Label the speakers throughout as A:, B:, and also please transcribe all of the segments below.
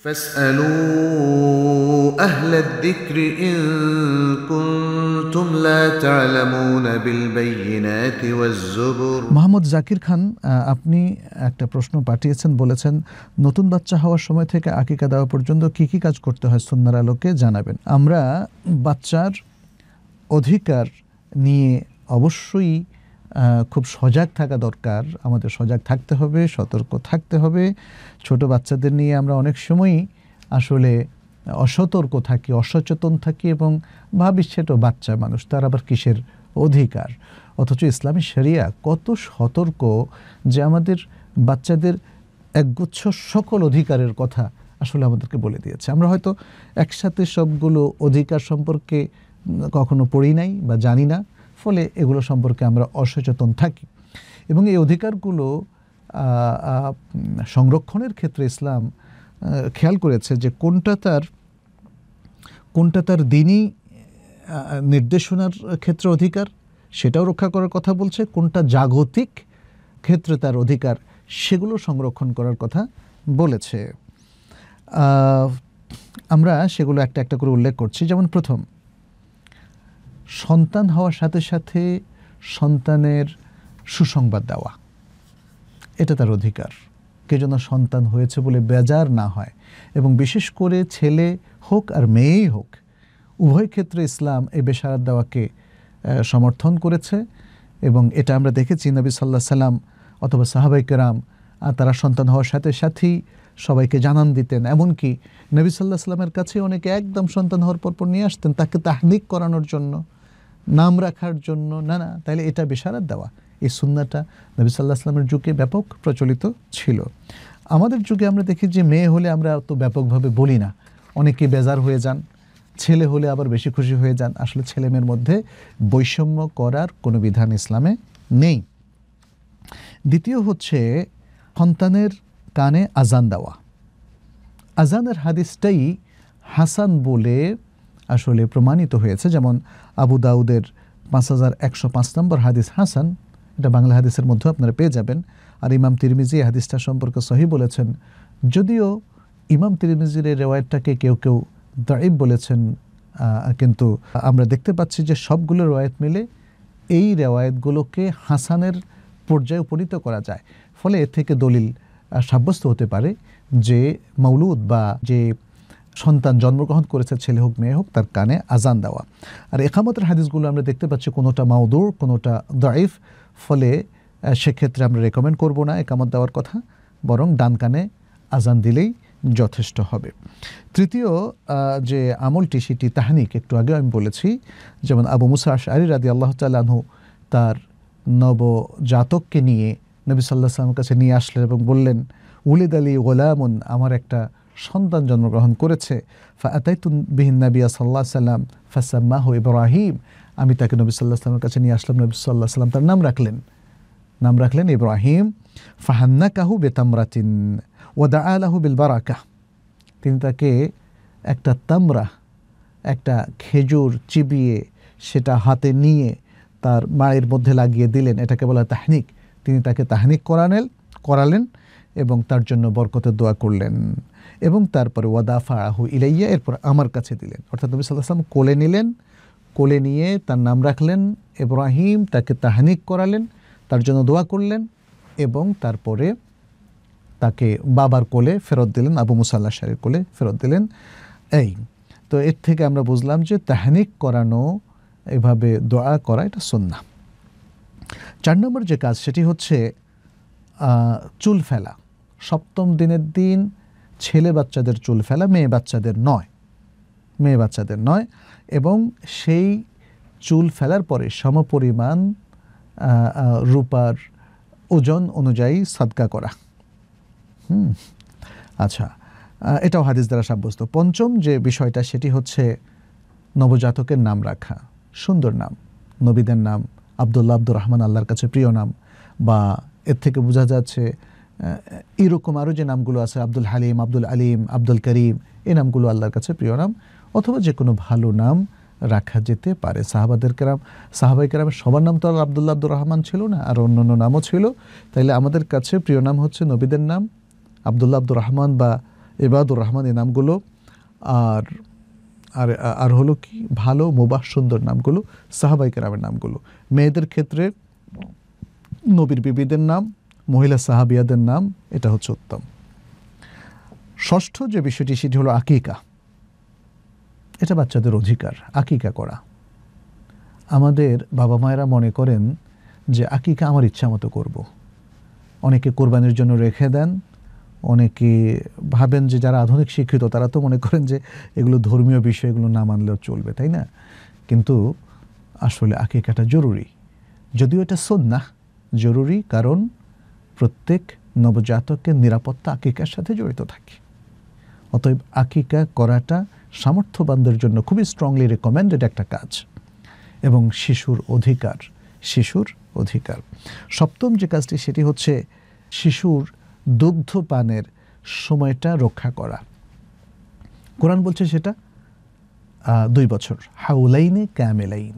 A: فاسألوا أهل الذكر إن كنتم لا تعلمون بالبينات والزبر মোহাম্মদ জাকির খান আপনি একটা প্রশ্ন পাঠিয়েছেন বলেছেন নতুন বাচ্চা হওয়ার সময় থেকে আকিকা দেওয়া পর্যন্ত কি কি কাজ করতে হয় সুন্নার আলোকে জানাবেন আমরা বাচ্চার অধিকার নিয়ে অবশ্যই খুব সজাগ থাকা দরকার আমাদের সজাগ থাকতে হবে সতর্ক থাকতে হবে ছোট বাচ্চাদের নিয়ে আমরা অনেক সময়ই আসলে অসতর্ক থাকি অসচেতন থাকি এবং ভাবি সেটা বাচ্চা মানুষ তার আবার কিসের অধিকার অথচ ইসলামী শরিয়া কত সতর্ক যে আমাদের বাচ্চাদের একগুচ্ছ সকল অধিকারের কথা আসলে আমাদেরকে বলে দিয়েছে আমরা হয়তো একসাথে সবগুলো অধিকার সম্পর্কে কখনো পড়ি নাই বা জানি না ফলে এগুলো সম্পর্কে আমরা অসচেতন থাকি এবং এই অধিকারগুলো সংরক্ষণের ক্ষেত্রে ইসলাম খেয়াল করেছে যে কোনটা তার কোনটা তার দিনই নির্দেশনার ক্ষেত্রে অধিকার সেটাও রক্ষা করার কথা বলছে কোনটা জাগতিক ক্ষেত্রে তার অধিকার সেগুলো সংরক্ষণ করার কথা বলেছে আমরা সেগুলো একটা একটা করে উল্লেখ করছি যেমন প্রথম সন্তান হওয়ার সাথে সাথে সন্তানের সুসংবাদ দেওয়া এটা তার অধিকার কে যেন সন্তান হয়েছে বলে বেজার না হয় এবং বিশেষ করে ছেলে হোক আর মেয়েই হোক উভয় ক্ষেত্রে ইসলাম এই বেশারাত দেওয়াকে সমর্থন করেছে এবং এটা আমরা দেখেছি নবী সাল্লাহ সাল্লাম অথবা সাহাবাইকেরাম তারা সন্তান হওয়ার সাথে সাথেই সবাইকে জানান দিতেন এমনকি নবী সাল্লাহ সাল্লামের কাছে অনেকে একদম সন্তান হওয়ার পরপর নিয়ে আসতেন তাকে তাহদিক করানোর জন্য নাম রাখার জন্য না না তাহলে এটা বেশারাত দেওয়া এই সুন্নাটা নবী সাল্লাহ আসলামের যুগে ব্যাপক প্রচলিত ছিল আমাদের যুগে আমরা দেখি যে মেয়ে হলে আমরা অত ব্যাপকভাবে বলি না অনেকে বেজার হয়ে যান ছেলে হলে আবার বেশি খুশি হয়ে যান আসলে ছেলে মেয়ের মধ্যে বৈষম্য করার কোনো বিধান ইসলামে নেই দ্বিতীয় হচ্ছে সন্তানের কানে আজান দেওয়া আজানের হাদিসটাই হাসান বলে আসলে প্রমাণিত হয়েছে যেমন আবু দাউদের পাঁচ হাজার একশো পাঁচ নম্বর হাদিস হাসান এটা বাংলা হাদিসের মধ্যে আপনারা পেয়ে যাবেন আর ইমাম তিরমিজি হাদিসটা সম্পর্কে সহি বলেছেন যদিও ইমাম তিরমিজির এই রেওয়ায়তটাকে কেউ কেউ দাইব বলেছেন কিন্তু আমরা দেখতে পাচ্ছি যে সবগুলো রেওয়ায়ত মিলে এই রেওয়ায়তগুলোকে হাসানের পর্যায়ে উপনীত করা যায় ফলে এর থেকে দলিল সাব্যস্ত হতে পারে যে মৌলুদ বা যে সন্তান জন্মগ্রহণ করেছে ছেলে হোক মেয়ে হোক তার কানে আজান দেওয়া আর একামতের হাদিসগুলো আমরা দেখতে পাচ্ছি কোনোটা মাউদুর কোনোটা দাইফ ফলে সেক্ষেত্রে আমরা রেকমেন্ড করব না একামত দেওয়ার কথা বরং ডান কানে আজান দিলেই যথেষ্ট হবে তৃতীয় যে আমলটি সেটি তাহানিক একটু আগে আমি বলেছি যেমন আবু মুসা আরি রাদি আল্লাহ তালু তার নবজাতককে নিয়ে নবী সাল্লাহ সাল্লামের কাছে নিয়ে আসলেন এবং বললেন উলিদ আলী গোলামন আমার একটা সন্তান জন্মগ্রহণ করেছে ফাতাইতুন বিহিন নাবিয়া সাল্লাহ সাল্লাম ফাসাম্মাহ ইব্রাহিম আমি তাকে নবী সাল্লাহ সাল্লামের কাছে নিয়ে আসলাম নবী সাল্লাহ সাল্লাম তার নাম রাখলেন নাম রাখলেন ইব্রাহিম ফাহান্না কাহু বেতামরাতিন ওদা আলাহু বিলবারাকা তিনি তাকে একটা তামরা একটা খেজুর চিবিয়ে সেটা হাতে নিয়ে তার মায়ের মধ্যে লাগিয়ে দিলেন এটাকে বলা তাহনিক তিনি তাকে তাহনিক করানেন করালেন এবং তার জন্য বরকতের দোয়া করলেন এবং তারপরে ওয়াদাফা আহু ইলাইয়া এরপর আমার কাছে দিলেন অর্থাৎ নবী সাল্লাহাম কোলে নিলেন কোলে নিয়ে তার নাম রাখলেন ইব্রাহিম তাকে তাহানিক করালেন তার জন্য দোয়া করলেন এবং তারপরে তাকে বাবার কোলে ফেরত দিলেন আবু মুসাল্লা শাহের কোলে ফেরত দিলেন এই তো এর থেকে আমরা বুঝলাম যে তাহানিক করানো এভাবে দোয়া করা এটা সন্না চার নম্বর যে কাজ সেটি হচ্ছে চুল ফেলা সপ্তম দিনের দিন ছেলে বাচ্চাদের চুল ফেলা মেয়ে বাচ্চাদের নয় মেয়ে বাচ্চাদের নয় এবং সেই চুল ফেলার পরে সমপরিমাণ রূপার ওজন অনুযায়ী সাদকা করা হুম আচ্ছা এটাও হাদিস দ্বারা সাব্যস্ত পঞ্চম যে বিষয়টা সেটি হচ্ছে নবজাতকের নাম রাখা সুন্দর নাম নবীদের নাম আবদুল্লা আব্দুর রহমান আল্লাহর কাছে প্রিয় নাম বা এর থেকে বোঝা যাচ্ছে এরকম আরও যে নামগুলো আছে আব্দুল হালিম আব্দুল আলিম আব্দুল করিম এই নামগুলো আল্লাহর কাছে প্রিয় নাম অথবা যে কোনো ভালো নাম রাখা যেতে পারে সাহাবাদের কেরাম সাহাবাই কেরামের সবার নাম তো আর আবদুল্লা আব্দুর রহমান ছিল না আর অন্য অন্য নামও ছিল তাইলে আমাদের কাছে প্রিয় নাম হচ্ছে নবীদের নাম আবদুল্লা আব্দুর রহমান বা এবাদুর রহমান এই নামগুলো আর আর আর হলো কি ভালো মোবাহ সুন্দর নামগুলো সাহাবাই কেরামের নামগুলো মেয়েদের ক্ষেত্রে নবীর বিবিদের নাম মহিলা সাহাবিয়াদের নাম এটা হচ্ছে উত্তম ষষ্ঠ যে বিষয়টি সেটি হলো আকিকা এটা বাচ্চাদের অধিকার আকিকা করা আমাদের বাবা মায়েরা মনে করেন যে আকিকা আমার ইচ্ছা মতো করব। অনেকে কোরবানির জন্য রেখে দেন অনেকে ভাবেন যে যারা আধুনিক শিক্ষিত তারা তো মনে করেন যে এগুলো ধর্মীয় বিষয় এগুলো না মানলেও চলবে তাই না কিন্তু আসলে আকিকাটা জরুরি যদিও এটা না জরুরি কারণ প্রত্যেক নবজাতকের নিরাপত্তা আকিকার সাথে জড়িত থাকে অতএব আকিকা করাটা সামর্থ্যবানদের জন্য খুবই স্ট্রংলি রেকমেন্ডেড একটা কাজ এবং শিশুর অধিকার শিশুর অধিকার সপ্তম যে কাজটি সেটি হচ্ছে শিশুর দুগ্ধ পানের সময়টা রক্ষা করা কোরআন বলছে সেটা দুই বছর হাউলাইনে ক্যামেলাইন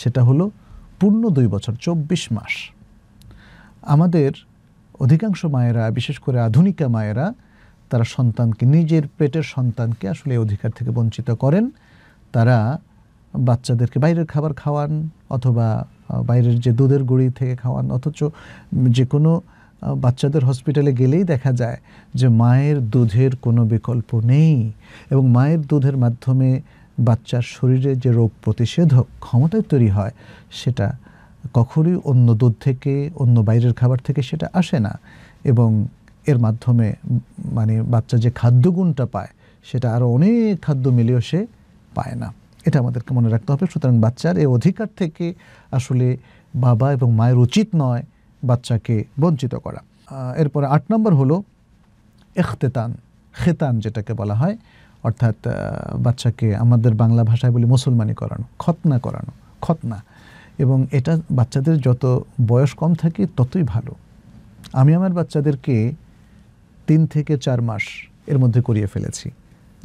A: সেটা হলো পূর্ণ দুই বছর চব্বিশ মাস আমাদের অধিকাংশ মায়েরা বিশেষ করে আধুনিকা মায়েরা তারা সন্তানকে নিজের পেটের সন্তানকে আসলে অধিকার থেকে বঞ্চিত করেন তারা বাচ্চাদেরকে বাইরের খাবার খাওয়ান অথবা বাইরের যে দুধের গুঁড়ি থেকে খাওয়ান অথচ যে কোনো বাচ্চাদের হসপিটালে গেলেই দেখা যায় যে মায়ের দুধের কোনো বিকল্প নেই এবং মায়ের দুধের মাধ্যমে বাচ্চার শরীরে যে রোগ প্রতিষেধক ক্ষমতায় তৈরি হয় সেটা কখনোই অন্য দুধ থেকে অন্য বাইরের খাবার থেকে সেটা আসে না এবং এর মাধ্যমে মানে বাচ্চা যে খাদ্যগুণটা পায় সেটা আরও অনেক খাদ্য মিলেও সে পায় না এটা আমাদেরকে মনে রাখতে হবে সুতরাং বাচ্চার এই অধিকার থেকে আসলে বাবা এবং মায়ের উচিত নয় বাচ্চাকে বঞ্চিত করা এরপরে আট নম্বর হলো এখতেতান খেতান যেটাকে বলা হয় অর্থাৎ বাচ্চাকে আমাদের বাংলা ভাষায় বলি মুসলমানি করানো খতনা করানো খতনা এবং এটা বাচ্চাদের যত বয়স কম থাকে ততই ভালো আমি আমার বাচ্চাদেরকে তিন থেকে চার মাস এর মধ্যে করিয়ে ফেলেছি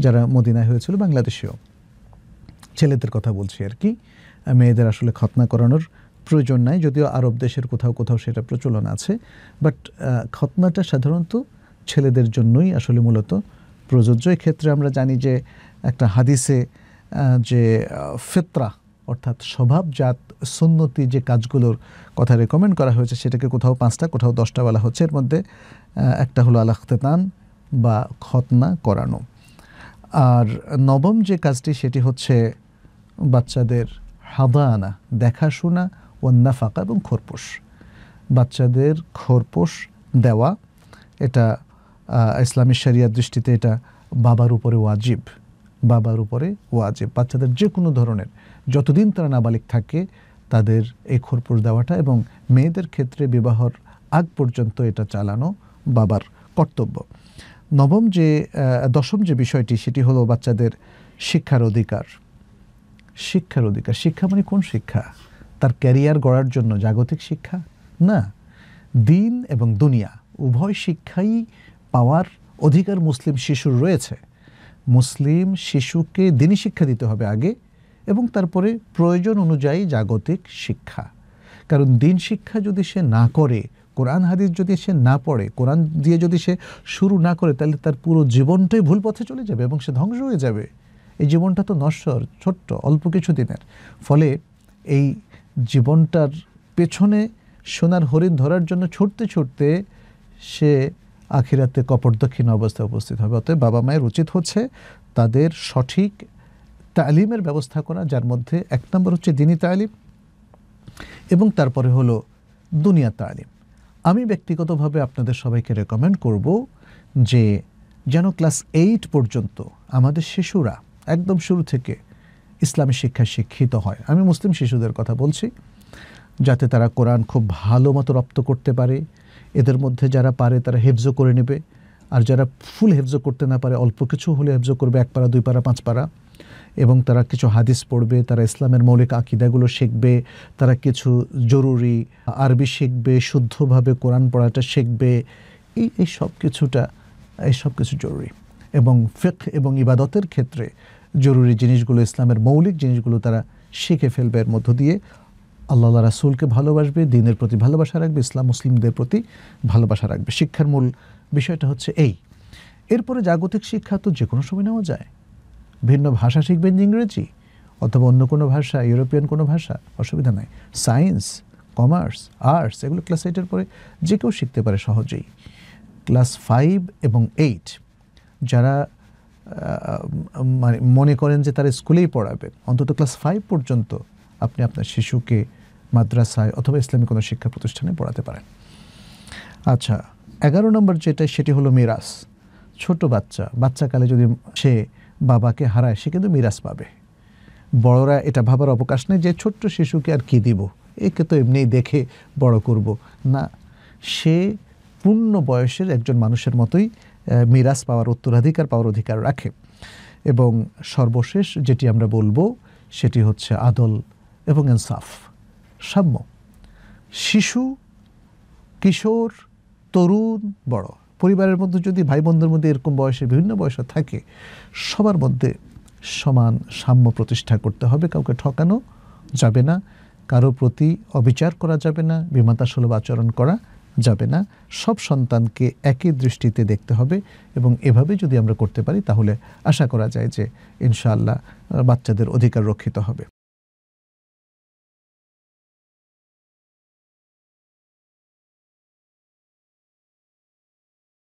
A: যারা মদিনায় হয়েছিল বাংলাদেশেও ছেলেদের কথা বলছি আর কি মেয়েদের আসলে খতনা করানোর প্রয়োজন নাই যদিও আরব দেশের কোথাও কোথাও সেটা প্রচলন আছে বাট খতনাটা সাধারণত ছেলেদের জন্যই আসলে মূলত প্রযোজ্য ক্ষেত্রে আমরা জানি যে একটা হাদিসে যে ফেতরা অর্থাৎ স্বভাবজাত সুন্নতি যে কাজগুলোর কথা রেকমেন্ড করা হয়েছে সেটাকে কোথাও পাঁচটা কোথাও দশটা বলা হচ্ছে এর মধ্যে একটা হলো আলাখতেতান বা খতনা করানো আর নবম যে কাজটি সেটি হচ্ছে বাচ্চাদের আনা দেখাশোনা না ফাঁকা এবং খোরপোশ বাচ্চাদের খোরপোশ দেওয়া এটা ইসলামী শরিয়ার দৃষ্টিতে এটা বাবার উপরে ওয়াজিব বাবার উপরে ওয়াজেব বাচ্চাদের যে কোনো ধরনের যতদিন তারা নাবালিক থাকে তাদের এই খরপুর দেওয়াটা এবং মেয়েদের ক্ষেত্রে বিবাহর আগ পর্যন্ত এটা চালানো বাবার কর্তব্য নবম যে দশম যে বিষয়টি সেটি হলো বাচ্চাদের শিক্ষার অধিকার শিক্ষার অধিকার শিক্ষা মানে কোন শিক্ষা তার ক্যারিয়ার গড়ার জন্য জাগতিক শিক্ষা না দিন এবং দুনিয়া উভয় শিক্ষাই পাওয়ার অধিকার মুসলিম শিশুর রয়েছে মুসলিম শিশুকে দিনই শিক্ষা দিতে হবে আগে এবং তারপরে প্রয়োজন অনুযায়ী জাগতিক শিক্ষা কারণ দিন শিক্ষা যদি সে না করে কোরআন হাদিস যদি সে না পড়ে কোরআন দিয়ে যদি সে শুরু না করে তাহলে তার পুরো জীবনটাই ভুল পথে চলে যাবে এবং সে ধ্বংস হয়ে যাবে এই জীবনটা তো নশ্বর ছোট্ট অল্প কিছু দিনের ফলে এই জীবনটার পেছনে সোনার হরিণ ধরার জন্য ছুটতে ছুটতে সে আখিরাতে কপরদক্ষিণ অবস্থায় উপস্থিত হবে অতএব বাবা মায়ের উচিত হচ্ছে তাদের সঠিক তালিমের ব্যবস্থা করা যার মধ্যে এক নম্বর হচ্ছে দিনই তালিম এবং তারপরে হলো দুনিয়া তালিম আমি ব্যক্তিগতভাবে আপনাদের সবাইকে রেকমেন্ড করব যে যেন ক্লাস এইট পর্যন্ত আমাদের শিশুরা একদম শুরু থেকে ইসলামী শিক্ষায় শিক্ষিত হয় আমি মুসলিম শিশুদের কথা বলছি যাতে তারা কোরআন খুব ভালো মতো রপ্ত করতে পারে এদের মধ্যে যারা পারে তারা হেফজো করে নেবে আর যারা ফুল হেফজো করতে না পারে অল্প কিছু হলে হেফজো করবে এক পারা দুই পারা পাঁচ পারা এবং তারা কিছু হাদিস পড়বে তারা ইসলামের মৌলিক আকিদাগুলো শিখবে তারা কিছু জরুরি আরবি শিখবে শুদ্ধভাবে কোরআন পড়াটা শিখবে এই এই সব কিছুটা এই সব কিছু জরুরি এবং ফেক এবং ইবাদতের ক্ষেত্রে জরুরি জিনিসগুলো ইসলামের মৌলিক জিনিসগুলো তারা শিখে ফেলবে এর মধ্য দিয়ে আল্লাহ রাসুলকে ভালোবাসবে দিনের প্রতি ভালোবাসা রাখবে ইসলাম মুসলিমদের প্রতি ভালোবাসা রাখবে শিক্ষার মূল বিষয়টা হচ্ছে এই এরপরে জাগতিক শিক্ষা তো যে কোনো সময় নেওয়া যায় ভিন্ন ভাষা শিখবেন ইংরেজি অথবা অন্য কোনো ভাষা ইউরোপিয়ান কোনো ভাষা অসুবিধা নাই সায়েন্স কমার্স আর্টস এগুলো ক্লাস এইটের পরে যে কেউ শিখতে পারে সহজেই ক্লাস ফাইভ এবং এইট যারা মানে মনে করেন যে তারা স্কুলেই পড়াবে অন্তত ক্লাস ফাইভ পর্যন্ত আপনি আপনার শিশুকে মাদ্রাসায় অথবা ইসলামী কোনো শিক্ষা প্রতিষ্ঠানে পড়াতে পারেন আচ্ছা এগারো নম্বর যেটা সেটি হলো মিরাস ছোট বাচ্চা বাচ্চাকালে যদি সে বাবাকে হারায় সে কিন্তু মিরাস পাবে বড়রা এটা ভাবার অবকাশ নেই যে ছোট্ট শিশুকে আর কি দিব একে তো এমনিই দেখে বড় করব না সে পূর্ণ বয়সের একজন মানুষের মতোই মিরাস পাওয়ার উত্তরাধিকার পাওয়ার অধিকার রাখে এবং সর্বশেষ যেটি আমরা বলবো সেটি হচ্ছে আদল এবং ইনসাফ সাম্য শিশু কিশোর তরুণ বড় পরিবারের মধ্যে যদি ভাই বোনদের মধ্যে এরকম বয়সে বিভিন্ন বয়সে থাকে সবার মধ্যে সমান সাম্য প্রতিষ্ঠা করতে হবে কাউকে ঠকানো যাবে না কারো প্রতি অবিচার করা যাবে না বিমাতাসুলভ আচরণ করা যাবে না সব সন্তানকে একই দৃষ্টিতে দেখতে হবে এবং এভাবে যদি আমরা করতে পারি তাহলে আশা করা যায় যে ইনশাআল্লাহ বাচ্চাদের অধিকার রক্ষিত হবে